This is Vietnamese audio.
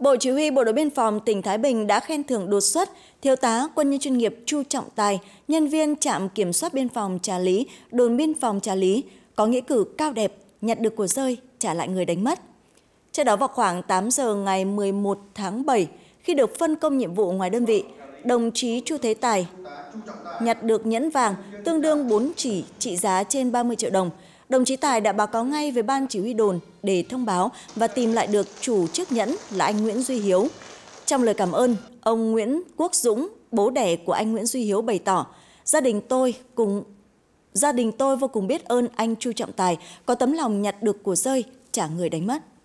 Bộ Chỉ huy Bộ đội Biên phòng tỉnh Thái Bình đã khen thưởng đột xuất Thiếu tá quân nhân chuyên nghiệp Chu Trọng Tài, nhân viên trạm kiểm soát biên phòng Trà Lý, đồn biên phòng Trà Lý, có nghĩa cử cao đẹp, nhặt được của rơi, trả lại người đánh mất. Trước đó vào khoảng 8 giờ ngày 11 tháng 7, khi được phân công nhiệm vụ ngoài đơn vị, đồng chí Chu Thế Tài nhặt được nhẫn vàng tương đương 4 chỉ trị giá trên 30 triệu đồng. Đồng chí Tài đã báo cáo ngay với ban chỉ huy đồn để thông báo và tìm lại được chủ chiếc nhẫn là anh Nguyễn Duy Hiếu. Trong lời cảm ơn, ông Nguyễn Quốc Dũng, bố đẻ của anh Nguyễn Duy Hiếu bày tỏ, gia đình tôi cùng gia đình tôi vô cùng biết ơn anh Chu Trọng Tài có tấm lòng nhặt được của rơi trả người đánh mất.